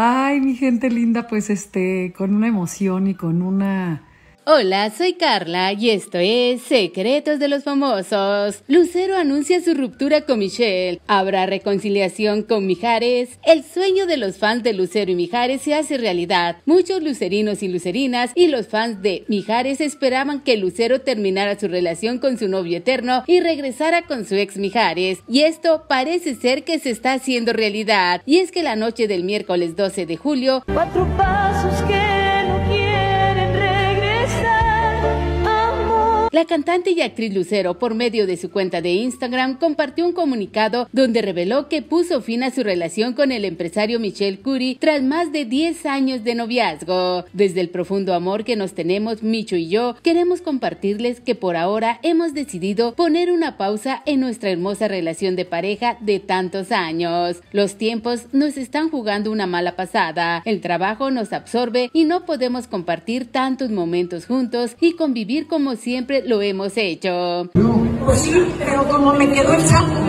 Ay, mi gente linda, pues este, con una emoción y con una Hola, soy Carla y esto es Secretos de los Famosos. Lucero anuncia su ruptura con Michelle. Habrá reconciliación con Mijares. El sueño de los fans de Lucero y Mijares se hace realidad. Muchos lucerinos y lucerinas y los fans de Mijares esperaban que Lucero terminara su relación con su novio eterno y regresara con su ex Mijares. Y esto parece ser que se está haciendo realidad. Y es que la noche del miércoles 12 de julio, cuatro pasos que La cantante y actriz Lucero, por medio de su cuenta de Instagram, compartió un comunicado donde reveló que puso fin a su relación con el empresario Michel Curie tras más de 10 años de noviazgo. Desde el profundo amor que nos tenemos Micho y yo, queremos compartirles que por ahora hemos decidido poner una pausa en nuestra hermosa relación de pareja de tantos años. Los tiempos nos están jugando una mala pasada, el trabajo nos absorbe y no podemos compartir tantos momentos juntos y convivir como siempre lo hemos hecho. Pues sí, pero como me quedó el saco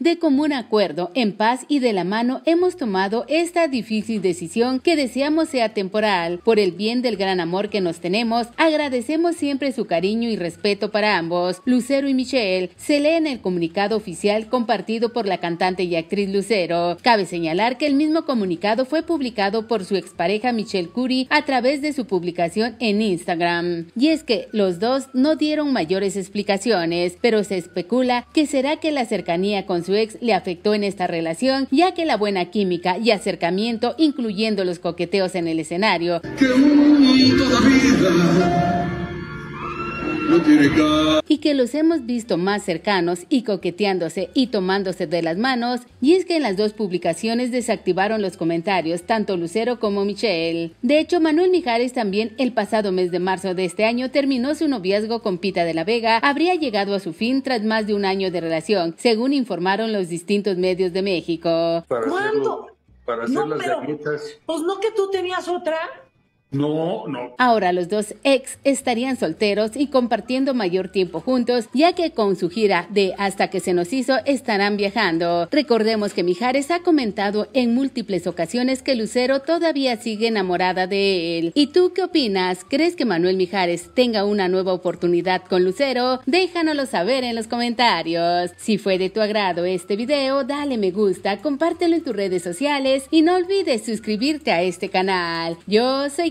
de común acuerdo, en paz y de la mano hemos tomado esta difícil decisión que deseamos sea temporal. Por el bien del gran amor que nos tenemos, agradecemos siempre su cariño y respeto para ambos. Lucero y Michelle se lee en el comunicado oficial compartido por la cantante y actriz Lucero. Cabe señalar que el mismo comunicado fue publicado por su expareja Michelle Curie a través de su publicación en Instagram. Y es que los dos no dieron mayores explicaciones, pero se especula que será que la cercanía con su ex le afectó en esta relación, ya que la buena química y acercamiento, incluyendo los coqueteos en el escenario y que los hemos visto más cercanos y coqueteándose y tomándose de las manos, y es que en las dos publicaciones desactivaron los comentarios tanto Lucero como Michelle. De hecho, Manuel Mijares también el pasado mes de marzo de este año terminó su noviazgo con Pita de la Vega, habría llegado a su fin tras más de un año de relación, según informaron los distintos medios de México. Para ¿Cuándo? para hacer las Pues no que tú tenías otra. No, no. Ahora los dos ex estarían solteros y compartiendo mayor tiempo juntos, ya que con su gira de Hasta que se nos hizo estarán viajando. Recordemos que Mijares ha comentado en múltiples ocasiones que Lucero todavía sigue enamorada de él. ¿Y tú qué opinas? ¿Crees que Manuel Mijares tenga una nueva oportunidad con Lucero? Déjanoslo saber en los comentarios. Si fue de tu agrado este video, dale me gusta, compártelo en tus redes sociales y no olvides suscribirte a este canal. Yo soy